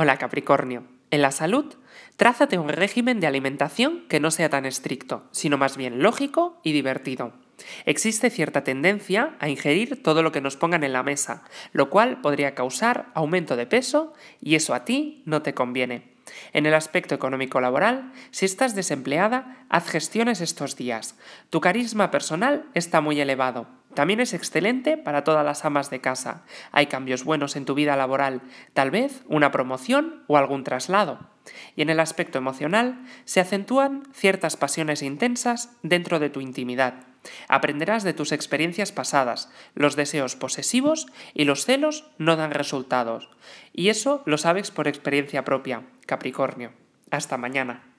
Hola Capricornio. En la salud, trázate un régimen de alimentación que no sea tan estricto, sino más bien lógico y divertido. Existe cierta tendencia a ingerir todo lo que nos pongan en la mesa, lo cual podría causar aumento de peso y eso a ti no te conviene. En el aspecto económico laboral, si estás desempleada, haz gestiones estos días. Tu carisma personal está muy elevado también es excelente para todas las amas de casa. Hay cambios buenos en tu vida laboral, tal vez una promoción o algún traslado. Y en el aspecto emocional se acentúan ciertas pasiones intensas dentro de tu intimidad. Aprenderás de tus experiencias pasadas, los deseos posesivos y los celos no dan resultados. Y eso lo sabes por experiencia propia, Capricornio. Hasta mañana.